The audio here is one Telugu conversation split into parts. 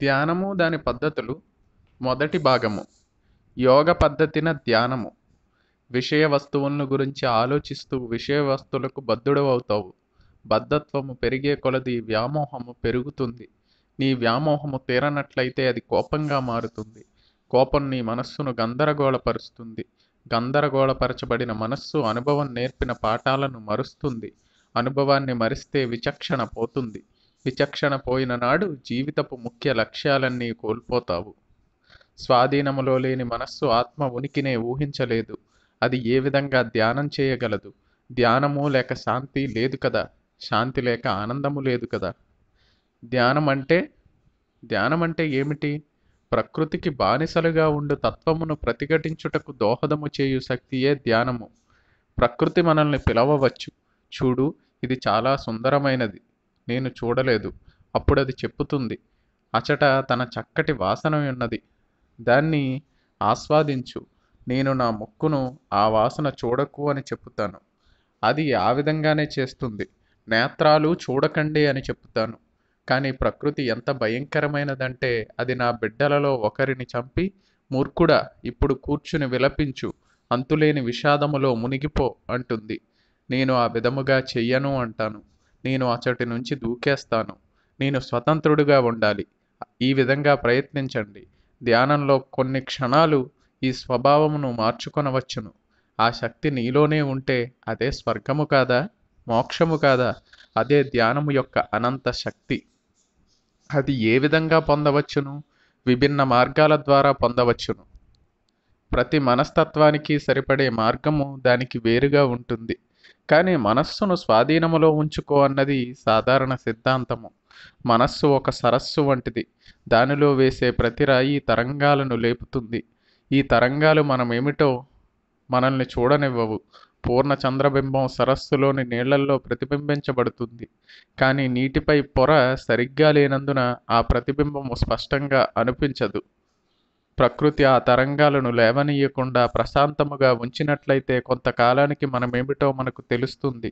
ధ్యానము దాని పద్ధతులు మొదటి భాగము యోగ పద్ధతిన ధ్యానము విషయ వస్తువులను గురించి ఆలోచిస్తూ విషయ వస్తువులకు అవుతావు బద్ధత్వము పెరిగే కొలది వ్యామోహము పెరుగుతుంది నీ వ్యామోహము తీరనట్లయితే అది కోపంగా మారుతుంది కోపం నీ మనస్సును గందరగోళపరుస్తుంది గందరగోళపరచబడిన మనస్సు అనుభవం నేర్పిన పాఠాలను మరుస్తుంది అనుభవాన్ని మరిస్తే విచక్షణ పోతుంది విచక్షణ పోయిన నాడు జీవితపు ముఖ్య లక్ష్యాలన్నీ కోల్పోతావు స్వాధీనములో లేని మనస్సు ఆత్మ ఉనికినే ఊహించలేదు అది ఏ విధంగా ధ్యానం చేయగలదు ధ్యానము లేక శాంతి లేదు కదా శాంతి లేక ఆనందము లేదు కదా ధ్యానం అంటే ధ్యానం అంటే ఏమిటి ప్రకృతికి బానిసలుగా ఉండు తత్వమును ప్రతిఘటించుటకు దోహదము చేయు శక్తియే ధ్యానము ప్రకృతి మనల్ని పిలవవచ్చు చూడు ఇది చాలా సుందరమైనది నేను చూడలేదు అప్పుడది చెప్పుతుంది అచట తన చక్కటి వాసన ఉన్నది దాన్ని ఆస్వాదించు నేను నా ముక్కును ఆ వాసన చూడకు అని చెప్తాను అది ఆ విధంగానే చేస్తుంది నేత్రాలు చూడకండి అని చెప్తాను కానీ ప్రకృతి ఎంత భయంకరమైనదంటే అది నా బిడ్డలలో ఒకరిని చంపి మూర్ఖుడా ఇప్పుడు కూర్చుని విలపించు అంతులేని విషాదములో మునిగిపో అంటుంది నేను ఆ విధముగా చెయ్యను అంటాను నేను అచ్చటి నుంచి దూకేస్తాను నేను స్వతంత్రుడిగా ఉండాలి ఈ విధంగా ప్రయత్నించండి ధ్యానంలో కొన్ని క్షణాలు ఈ స్వభావమును మార్చుకొనవచ్చును ఆ శక్తి నీలోనే ఉంటే అదే స్వర్గము కాదా మోక్షము కాదా అదే ధ్యానము యొక్క అనంత శక్తి అది ఏ విధంగా పొందవచ్చును విభిన్న మార్గాల ద్వారా పొందవచ్చును ప్రతి మనస్తత్వానికి సరిపడే మార్గము దానికి వేరుగా ఉంటుంది కానీ మనస్సును స్వాధీనములో ఉంచుకో అన్నది సాధారణ సిద్ధాంతము మనస్సు ఒక సరస్సు వంటిది దానిలో వేసే ప్రతి రాయి తరంగాలను లేపుతుంది ఈ తరంగాలు మనమేమిటో మనల్ని చూడనివ్వవు పూర్ణ చంద్రబింబం సరస్సులోని నీళ్లల్లో ప్రతిబింబించబడుతుంది కానీ నీటిపై పొర సరిగ్గా లేనందున ఆ ప్రతిబింబము స్పష్టంగా అనిపించదు ప్రకృతి ఆ తరంగాలను లేవనీయకుండా ప్రశాంతముగా ఉంచినట్లయితే కొంతకాలానికి మనమేమిటో మనకు తెలుస్తుంది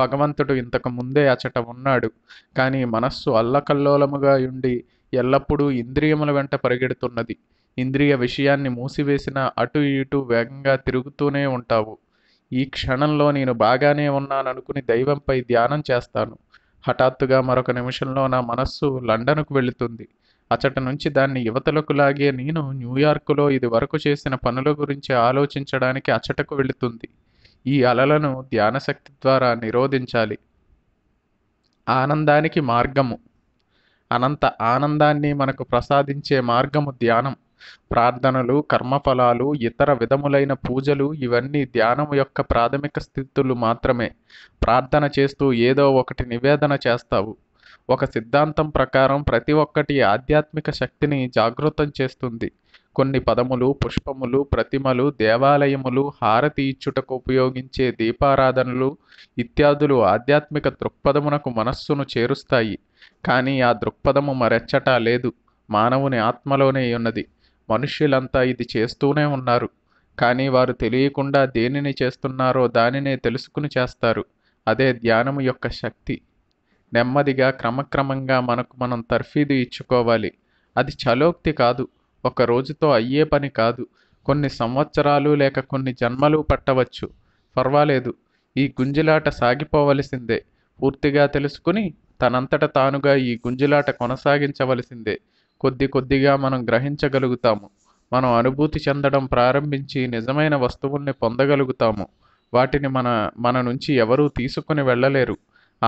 భగవంతుడు ఇంతకు ముందే అచట ఉన్నాడు కానీ మనస్సు అల్లకల్లోలముగా ఉండి ఎల్లప్పుడూ ఇంద్రియముల వెంట పరిగెడుతున్నది ఇంద్రియ విషయాన్ని మూసివేసిన అటు ఇటు వేగంగా తిరుగుతూనే ఉంటావు ఈ క్షణంలో నేను బాగానే ఉన్నాననుకుని దైవంపై ధ్యానం చేస్తాను హఠాత్తుగా మరొక నిమిషంలో నా మనస్సు లండన్కు వెళుతుంది అచట నుంచి దాన్ని యువతలకు లాగే నేను న్యూయార్కులో ఇది వరకు చేసిన పనుల గురించి ఆలోచించడానికి అచటకు వెళుతుంది ఈ అలలను ధ్యానశక్తి ద్వారా నిరోధించాలి ఆనందానికి మార్గము అనంత ఆనందాన్ని మనకు ప్రసాదించే మార్గము ధ్యానం ప్రార్థనలు కర్మఫలాలు ఇతర విధములైన పూజలు ఇవన్నీ ధ్యానం యొక్క ప్రాథమిక స్థితులు మాత్రమే ప్రార్థన చేస్తూ ఏదో ఒకటి నివేదన చేస్తావు ఒక సిద్ధాంతం ప్రకారం ప్రతి ఒక్కటి ఆధ్యాత్మిక శక్తిని జాగృతం చేస్తుంది కొన్ని పదములు పుష్పములు ప్రతిమలు దేవాలయములు హారతి ఇచ్చుటకు ఉపయోగించే దీపారాధనలు ఇత్యాదులు ఆధ్యాత్మిక దృక్పథమునకు మనస్సును చేరుస్తాయి కానీ ఆ దృక్పథము మరెచ్చటా లేదు మానవుని ఆత్మలోనే ఉన్నది మనుష్యులంతా ఇది చేస్తూనే ఉన్నారు కానీ వారు తెలియకుండా దేనిని చేస్తున్నారో దానినే తెలుసుకుని చేస్తారు అదే ధ్యానము యొక్క శక్తి నెమ్మదిగా క్రమక్రమంగా మనకు మనం తర్ఫీదు ఇచ్చుకోవాలి అది చలోక్తి కాదు ఒక రోజుతో అయ్యే పని కాదు కొన్ని సంవత్సరాలు లేక కొన్ని జన్మలు పట్టవచ్చు పర్వాలేదు ఈ గుంజిలాట సాగిపోవలసిందే పూర్తిగా తెలుసుకుని తనంతట తానుగా ఈ గుంజిలాట కొనసాగించవలసిందే కొద్ది కొద్దిగా మనం గ్రహించగలుగుతాము మనం అనుభూతి చెందడం ప్రారంభించి నిజమైన వస్తువుల్ని పొందగలుగుతాము వాటిని మన మన నుంచి ఎవరూ తీసుకుని వెళ్ళలేరు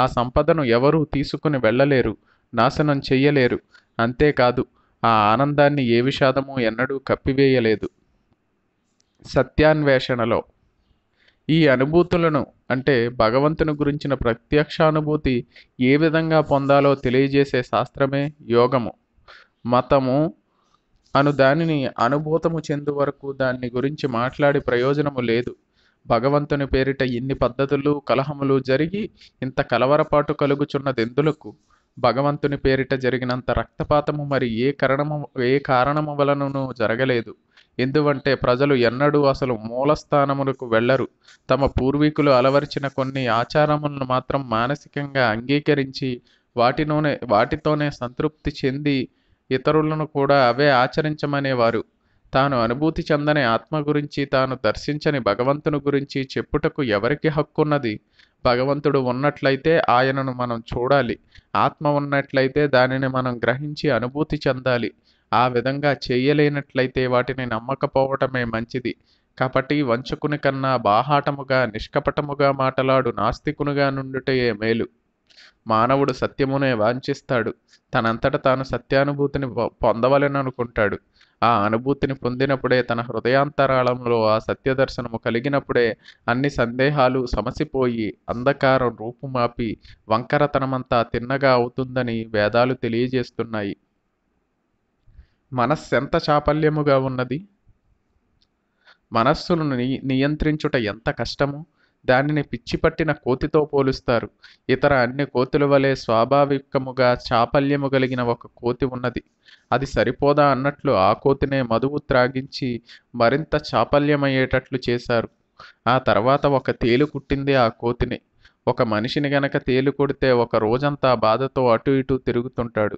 ఆ సంపదను ఎవరూ తీసుకుని వెళ్ళలేరు నాశనం చెయ్యలేరు అంతేకాదు ఆ ఆనందాన్ని ఏ విషాదము ఎన్నడూ కప్పివేయలేదు సత్యాన్వేషణలో ఈ అనుభూతులను అంటే భగవంతుని గురించిన ప్రత్యక్షానుభూతి ఏ విధంగా పొందాలో తెలియజేసే శాస్త్రమే యోగము మతము అను దానిని అనుభూతము చెందు వరకు దాన్ని గురించి మాట్లాడి ప్రయోజనము లేదు భగవంతుని పేరిట ఇన్ని పద్ధతులు కలహములు జరిగి ఇంత కలవరపాటు ఎందులకు భగవంతుని పేరిట జరిగినంత రక్తపాతము మరి ఏ కారణము ఏ కారణము వలనను జరగలేదు ఎందువంటే ప్రజలు ఎన్నడూ అసలు మూలస్థానములకు వెళ్ళరు తమ పూర్వీకులు అలవరిచిన కొన్ని ఆచారములను మాత్రం మానసికంగా అంగీకరించి వాటిలోనే వాటితోనే సంతృప్తి చెంది ఇతరులను కూడా అవే ఆచరించమనేవారు తాను అనుభూతి చెందని ఆత్మ గురించి తాను దర్శించని భగవంతుని గురించి చెప్పుటకు ఎవరికి హక్కున్నది భగవంతుడు ఉన్నట్లయితే ఆయనను మనం చూడాలి ఆత్మ ఉన్నట్లయితే దానిని మనం గ్రహించి అనుభూతి చెందాలి ఆ విధంగా చేయలేనట్లయితే వాటిని నమ్మకపోవటమే మంచిది కాబట్టి వంచుకుని కన్నా బాహాటముగా నిష్కపటముగా మాటలాడు నాస్తికునిగా నుండుటయే మేలు మానవుడు సత్యమునే వాంఛిస్తాడు తనంతట తాను సత్యానుభూతిని పొందవలననుకుంటాడు ఆ అనుభూతిని పొందినప్పుడే తన హృదయాంతరాళంలో ఆ సత్యదర్శనము కలిగినప్పుడే అన్ని సందేహాలు సమసిపోయి అంధకారం రూపుమాపి వంకరతనమంతా తిన్నగా అవుతుందని వేదాలు తెలియజేస్తున్నాయి మనస్సెంత చాపల్యముగా ఉన్నది మనస్సును నియంత్రించుట ఎంత కష్టమో దానిని పిచ్చిపట్టిన కోతితో పోలుస్తారు ఇతర అన్ని కోతుల వలె స్వాభావికముగా చాపల్యము కలిగిన ఒక కోతి ఉన్నది అది సరిపోదా అన్నట్లు ఆ కోతినే మధువు త్రాగించి మరింత చాపల్యమయ్యేటట్లు చేశారు ఆ తర్వాత ఒక తేలు కుట్టింది ఆ కోతిని ఒక మనిషిని గనక తేలు కొడితే ఒక రోజంతా బాధతో అటు ఇటు తిరుగుతుంటాడు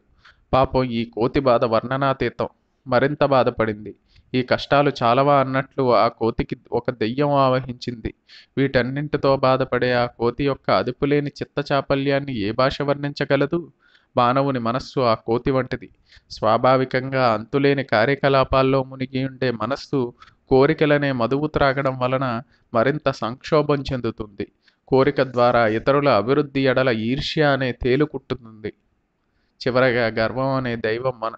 పాపం ఈ కోతి బాధ వర్ణనాతీతం మరింత బాధపడింది ఈ కష్టాలు చాలవా అన్నట్లు ఆ కోతికి ఒక దెయ్యం ఆవహించింది వీటన్నింటితో బాధపడే ఆ కోతి యొక్క అదుపులేని చిత్తచాపల్యాన్ని ఏ భాష వర్ణించగలదు మానవుని మనస్సు ఆ కోతి వంటిది స్వాభావికంగా అంతులేని కార్యకలాపాల్లో మునిగి ఉండే మనస్సు కోరికలనే మధువు త్రాగడం వలన మరింత సంక్షోభం చెందుతుంది కోరిక ద్వారా ఇతరుల అభివృద్ధి ఎడల ఈర్ష్య అనే తేలుకుట్టుతుంది చివరగా గర్వం అనే దైవం మన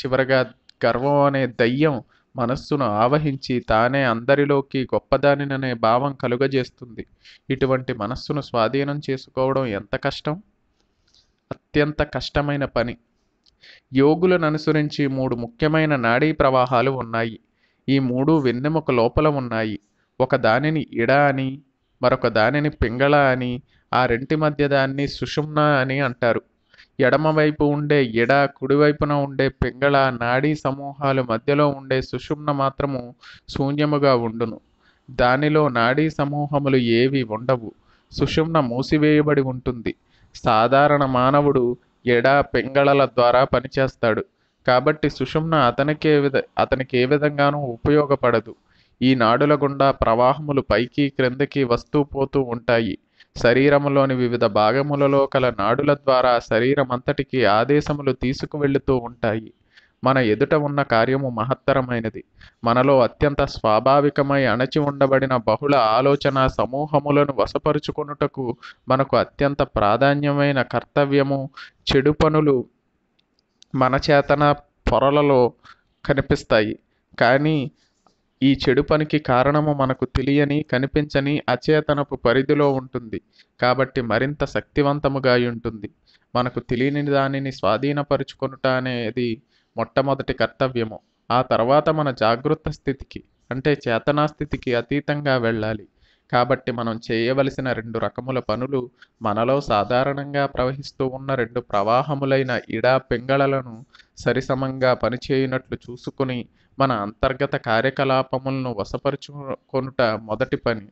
చివరగా గర్వం అనే దయ్యం మనస్సును ఆవహించి తానే అందరిలోకి గొప్పదానిననే భావం కలుగజేస్తుంది ఇటువంటి మనస్సును స్వాధీనం చేసుకోవడం ఎంత కష్టం అత్యంత కష్టమైన పని యోగులను అనుసరించి మూడు ముఖ్యమైన నాడీ ప్రవాహాలు ఉన్నాయి ఈ మూడు వెన్నెముక లోపల ఉన్నాయి ఒక దానిని ఇడ అని మరొక దానిని పింగళ అని ఆ రెంటి మధ్య దాన్ని సుషుమ్న అని అంటారు ఎడమవైపు ఉండే ఎడ కుడివైపున ఉండే పింగళ నాడీ సమూహాలు మధ్యలో ఉండే సుషుమ్న మాత్రము శూన్యముగా ఉండును దానిలో నాడీ సమూహములు ఏవి ఉండవు సుషుమ్న మూసివేయబడి ఉంటుంది సాధారణ మానవుడు ఎడ పెంగళల ద్వారా పనిచేస్తాడు కాబట్టి సుషుమ్న అతనికే విధ అతనికి ఏ విధంగానూ ఉపయోగపడదు ఈ నాడుల గుండా ప్రవాహములు పైకి క్రిందకి వస్తూ పోతూ ఉంటాయి శరీరములోని వివిధ భాగములలో కల నాడుల ద్వారా శరీరమంతటికి ఆదేశములు తీసుకువెళుతూ ఉంటాయి మన ఎదుట ఉన్న కార్యము మహత్తరమైనది మనలో అత్యంత స్వాభావికమై అణచి ఉండబడిన బహుళ ఆలోచన సమూహములను వశపరుచుకొనుటకు మనకు అత్యంత ప్రాధాన్యమైన కర్తవ్యము చెడు పనులు మన చేతన పొరలలో కనిపిస్తాయి కానీ ఈ చెడు పనికి కారణము మనకు తెలియని కనిపించని అచేతనపు పరిధిలో ఉంటుంది కాబట్టి మరింత శక్తివంతముగా ఉంటుంది మనకు తెలియని దానిని స్వాధీనపరుచుకొనుట అనేది మొట్టమొదటి కర్తవ్యము ఆ తర్వాత మన జాగృత స్థితికి అంటే చేతనా స్థితికి అతీతంగా వెళ్ళాలి కాబట్టి మనం చేయవలసిన రెండు రకముల పనులు మనలో సాధారణంగా ప్రవహిస్తూ ఉన్న రెండు ప్రవాహములైన ఇడా పెంగళలను సరిసమంగా పనిచేయునట్లు చూసుకుని మన అంతర్గత కార్యకలాపములను వశపరుచుకొనుట మొదటి పని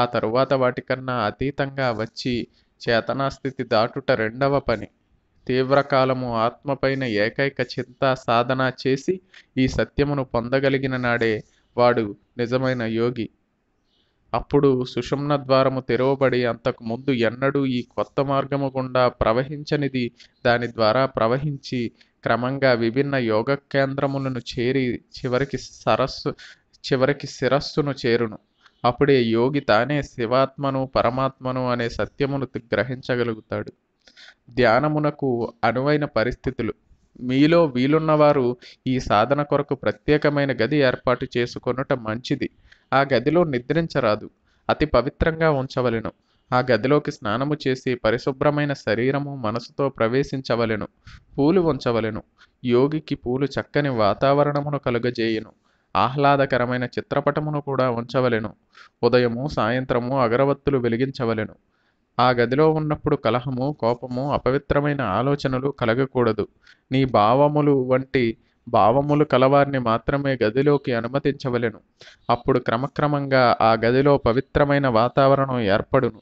ఆ తరువాత వాటికన్నా అతీతంగా వచ్చి చేతనాస్థితి దాటుట రెండవ పని తీవ్రకాలము ఆత్మపైన ఏకైక చింత సాధన చేసి ఈ సత్యమును పొందగలిగిన నాడే వాడు నిజమైన యోగి అప్పుడు సుషుమ్న ద్వారము తెరవబడి అంతకు ముందు ఎన్నడూ ఈ కొత్త మార్గము గుండా ప్రవహించనిది దాని ద్వారా ప్రవహించి క్రమంగా విభిన్న యోగ కేంద్రములను చేరి చివరికి సరస్సు చివరికి శిరస్సును చేరును అప్పుడే యోగి తానే శివాత్మను పరమాత్మను అనే సత్యమును గ్రహించగలుగుతాడు ధ్యానమునకు అనువైన పరిస్థితులు మీలో వీలున్నవారు ఈ సాధన కొరకు ప్రత్యేకమైన గది ఏర్పాటు చేసుకొనుట మంచిది ఆ గదిలో నిద్రించరాదు అతి పవిత్రంగా ఉంచవలను ఆ గదిలోకి స్నానము చేసి పరిశుభ్రమైన శరీరము మనసుతో ప్రవేశించవలెను పూలు ఉంచవలెను యోగికి పూలు చక్కని వాతావరణమును కలుగజేయును ఆహ్లాదకరమైన చిత్రపటమును కూడా ఉంచవలెను ఉదయము సాయంత్రము అగరవత్తులు వెలిగించవలెను ఆ గదిలో ఉన్నప్పుడు కలహము కోపము అపవిత్రమైన ఆలోచనలు కలగకూడదు నీ భావములు వంటి భావములు కలవారిని మాత్రమే గదిలోకి అనుమతించవలెను అప్పుడు క్రమక్రమంగా ఆ గదిలో పవిత్రమైన వాతావరణం ఏర్పడును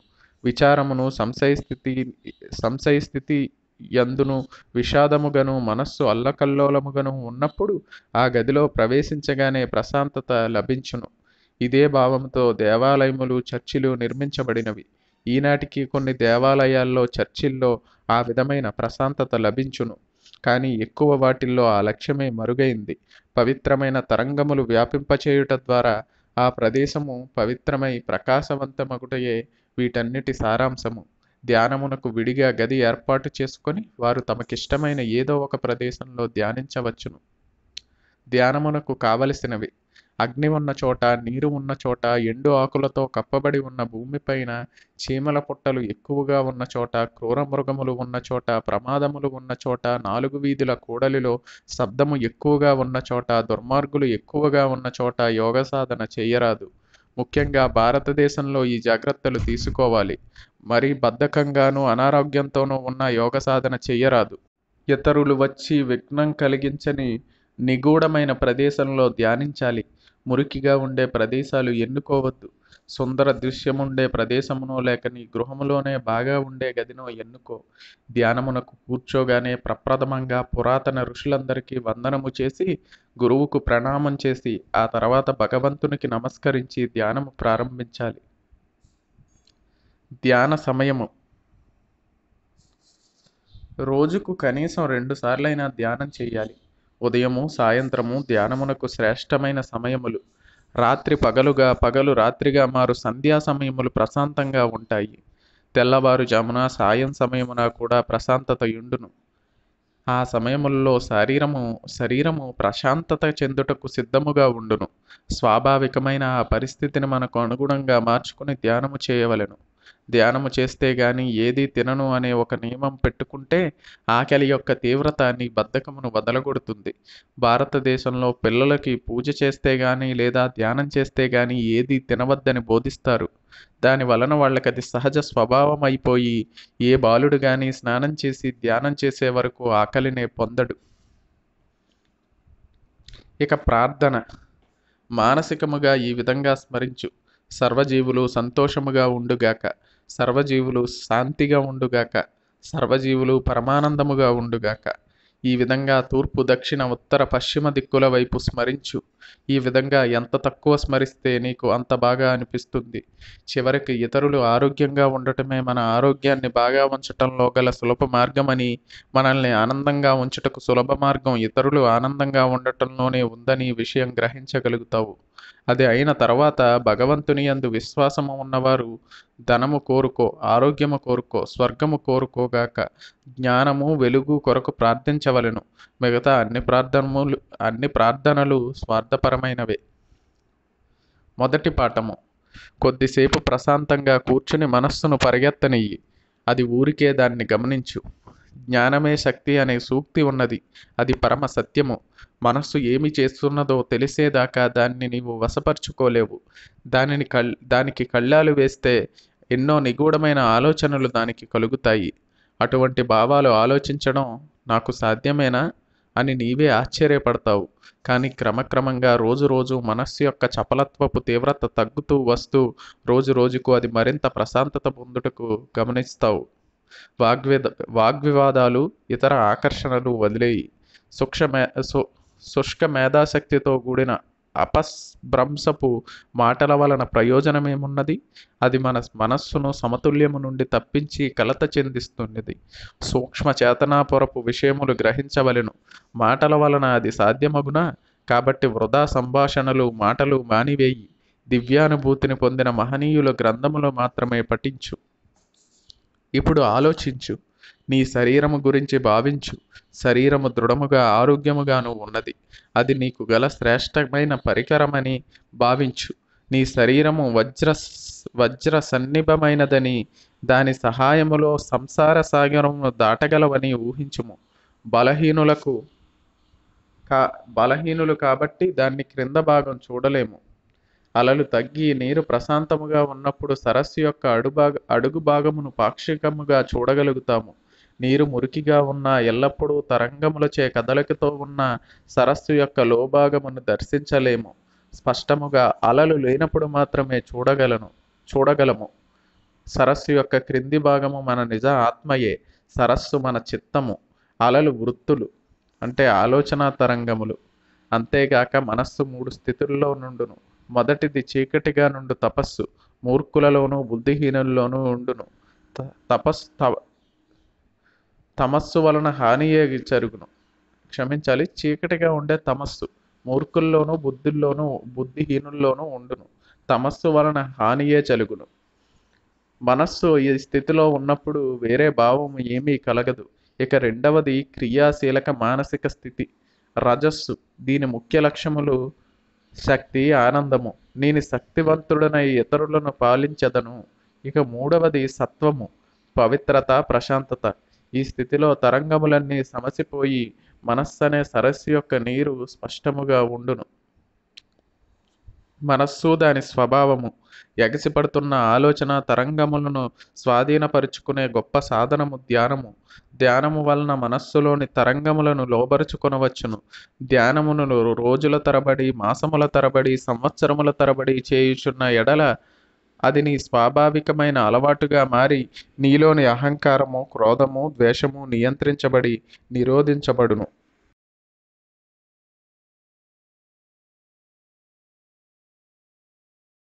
విచారమును సంశయ స్థితి సంశయ స్థితి విషాదముగను మనస్సు అల్లకల్లోలముగను ఉన్నప్పుడు ఆ గదిలో ప్రవేశించగానే ప్రశాంతత లభించును ఇదే భావంతో దేవాలయములు చర్చిలు నిర్మించబడినవి ఈనాటికి కొన్ని దేవాలయాల్లో చర్చిల్లో ఆ విధమైన ప్రశాంతత లభించును కానీ ఎక్కువ వాటిల్లో ఆ లక్ష్యమే మరుగైంది పవిత్రమైన తరంగములు వ్యాపింపచేయుట ద్వారా ఆ ప్రదేశము పవిత్రమై ప్రకాశవంతమగుటయే వీటన్నిటి సారాంశము ధ్యానమునకు విడిగా గది ఏర్పాటు చేసుకొని వారు తమకిష్టమైన ఏదో ఒక ప్రదేశంలో ధ్యానించవచ్చును ధ్యానమునకు కావలసినవి అగ్ని ఉన్న చోట నీరు ఉన్న చోట ఎండు ఆకులతో కప్పబడి ఉన్న భూమిపైన చీమల పుట్టలు ఎక్కువగా ఉన్న చోట క్రూర మృగములు ఉన్న చోట ప్రమాదములు ఉన్న చోట నాలుగు వీధుల కూడలిలో శబ్దము ఎక్కువగా ఉన్న చోట దుర్మార్గులు ఎక్కువగా ఉన్న చోట యోగ సాధన చేయరాదు ముఖ్యంగా భారతదేశంలో ఈ జాగ్రత్తలు తీసుకోవాలి మరీ బద్ధకంగానూ అనారోగ్యంతోనూ ఉన్న యోగ సాధన చెయ్యరాదు ఇతరులు వచ్చి విఘ్నం కలిగించని నిగూఢమైన ప్రదేశంలో ధ్యానించాలి మురికిగా ఉండే ప్రదేశాలు ఎన్నుకోవద్దు సుందర దృశ్యముండే ప్రదేశమునో లేక నీ గృహములోనే బాగా ఉండే గదినో ఎన్నుకో ధ్యానమునకు కూర్చోగానే ప్రప్రథమంగా పురాతన ఋషులందరికీ వందనము చేసి గురువుకు ప్రణామం చేసి ఆ తర్వాత భగవంతునికి నమస్కరించి ధ్యానము ప్రారంభించాలి ధ్యాన సమయము రోజుకు కనీసం రెండు సార్లైనా ధ్యానం చేయాలి ఉదయము సాయంత్రము ధ్యానమునకు శ్రేష్టమైన సమయములు రాత్రి పగలుగా పగలు రాత్రిగా మారు సంధ్యా సమయములు ప్రశాంతంగా ఉంటాయి తెల్లవారుజామున సాయం సమయమున కూడా ప్రశాంతత యుండును ఆ సమయముల్లో శరీరము శరీరము ప్రశాంతత చెందుటకు సిద్ధముగా ఉండును స్వాభావికమైన ఆ పరిస్థితిని మనకు అనుగుణంగా మార్చుకుని ధ్యానము చేయవలెను ధ్యానము చేస్తే గాని ఏది తినను అనే ఒక నియమం పెట్టుకుంటే ఆకలి యొక్క తీవ్రత నీ బద్ధకమును వదలగొడుతుంది భారతదేశంలో పిల్లలకి పూజ చేస్తే గాని లేదా ధ్యానం చేస్తే గాని ఏది తినవద్దని బోధిస్తారు దాని వలన వాళ్ళకి అది సహజ స్వభావం అయిపోయి ఏ బాలుడు కానీ స్నానం చేసి ధ్యానం చేసే వరకు ఆకలినే పొందడు ఇక ప్రార్థన మానసికముగా ఈ విధంగా స్మరించు సర్వజీవులు సంతోషముగా ఉండుగాక సర్వజీవులు శాంతిగా ఉండుగాక సర్వజీవులు పరమానందముగా ఉండుగాక ఈ విధంగా తూర్పు దక్షిణ ఉత్తర పశ్చిమ దిక్కుల వైపు స్మరించు ఈ విధంగా ఎంత తక్కువ స్మరిస్తే నీకు అంత బాగా అనిపిస్తుంది చివరికి ఇతరులు ఆరోగ్యంగా ఉండటమే మన ఆరోగ్యాన్ని బాగా ఉంచటంలో గల సులభ మార్గమని మనల్ని ఆనందంగా ఉంచుటకు సులభ మార్గం ఇతరులు ఆనందంగా ఉండటంలోనే ఉందని విషయం గ్రహించగలుగుతావు అది అయిన తర్వాత భగవంతుని అందు విశ్వాసము ఉన్నవారు ధనము కోరుకో ఆరోగ్యము కోరుకో స్వర్గము కోరుకోగాక జ్ఞానము వెలుగు కొరకు ప్రార్థించవలను మిగతా అన్ని ప్రార్థనలు అన్ని ప్రార్థనలు స్వార్థ అర్థపరమైనవే మొదటి పాఠము కొద్దిసేపు ప్రశాంతంగా కూర్చుని మనస్సును పరిగెత్తనియ్యి అది ఊరికే దాన్ని గమనించు జ్ఞానమే శక్తి అనే సూక్తి ఉన్నది అది పరమ సత్యము మనస్సు ఏమి చేస్తున్నదో తెలిసేదాకా దాన్ని నీవు వశపరుచుకోలేవు దానిని కళ్ దానికి కళ్ళాలు వేస్తే ఎన్నో నిగూఢమైన ఆలోచనలు దానికి కలుగుతాయి అటువంటి భావాలు ఆలోచించడం నాకు సాధ్యమేనా అని నీవే ఆశ్చర్యపడతావు కానీ క్రమక్రమంగా రోజురోజు మనస్సు యొక్క చపలత్వపు తీవ్రత తగ్గుతూ వస్తూ రోజు రోజుకు అది మరింత ప్రశాంతత పొందుటకు గమనిస్తావు వాగ్వేద వాగ్వివాదాలు ఇతర ఆకర్షణలు వదిలేయి సూక్ష్మ శుష్క మేధాశక్తితో కూడిన అపస్భ్రంశపు మాటల వలన ప్రయోజనమేమున్నది అది మన మనస్సును సమతుల్యము నుండి తప్పించి కలత చెందిస్తున్నది సూక్ష్మ పొరపు విషయములు గ్రహించవలను మాటల వలన అది సాధ్యమగునా కాబట్టి వృధా సంభాషణలు మాటలు మానివేయి దివ్యానుభూతిని పొందిన మహనీయుల గ్రంథములు మాత్రమే పఠించు ఇప్పుడు ఆలోచించు నీ శరీరము గురించి భావించు శరీరము దృఢముగా ఆరోగ్యముగాను ఉన్నది అది నీకు గల శ్రేష్టమైన పరికరమని భావించు నీ శరీరము వజ్ర వజ్ర సన్నిభమైనదని దాని సహాయములో సంసార సాగరమును దాటగలవని ఊహించుము బలహీనులకు కా బలహీనులు కాబట్టి దాన్ని క్రింద భాగం చూడలేము అలలు తగ్గి నీరు ప్రశాంతముగా ఉన్నప్పుడు సరస్సు యొక్క అడుభాగ అడుగు భాగమును పాక్షికముగా చూడగలుగుతాము నీరు మురికిగా ఉన్న ఎల్లప్పుడూ తరంగములచే కదలికతో ఉన్న సరస్సు యొక్క లోభాగమును దర్శించలేము స్పష్టముగా అలలు లేనప్పుడు మాత్రమే చూడగలను చూడగలము సరస్సు యొక్క క్రింది భాగము మన నిజ ఆత్మయే సరస్సు మన చిత్తము అలలు వృత్తులు అంటే ఆలోచన తరంగములు అంతేగాక మనస్సు మూడు స్థితుల్లో నుండును మొదటిది చీకటిగా నుండు తపస్సు మూర్ఖులలోనూ బుద్ధిహీనుల్లోనూ ఉండును తపస్సు తమస్సు వలన హానియే జరుగును క్షమించాలి చీకటిగా ఉండే తమస్సు మూర్ఖుల్లోనూ బుద్ధుల్లోనూ బుద్ధిహీనుల్లోనూ ఉండును తమస్సు వలన హానియే జరుగును మనస్సు ఈ స్థితిలో ఉన్నప్పుడు వేరే భావం ఏమీ కలగదు ఇక రెండవది క్రియాశీలక మానసిక స్థితి రజస్సు దీని ముఖ్య లక్ష్యములు శక్తి ఆనందము నేను శక్తివంతుడనై ఇతరులను పాలించదను ఇక మూడవది సత్వము పవిత్రత ప్రశాంతత ఈ స్థితిలో తరంగములన్నీ సమసిపోయి మనస్సనే సరస్సు యొక్క నీరు స్పష్టముగా ఉండును మనస్సు దాని స్వభావము ఎగసిపడుతున్న ఆలోచన తరంగములను స్వాధీనపరుచుకునే గొప్ప సాధనము ధ్యానము ధ్యానము వలన మనస్సులోని తరంగములను లోబరుచుకునవచ్చును ధ్యానమును రోజుల తరబడి మాసముల తరబడి సంవత్సరముల తరబడి చేయుచున్న ఎడల అది నీ స్వాభావికమైన అలవాటుగా మారి నీలోని అహంకారము క్రోధము ద్వేషము నియంత్రించబడి నిరోధించబడును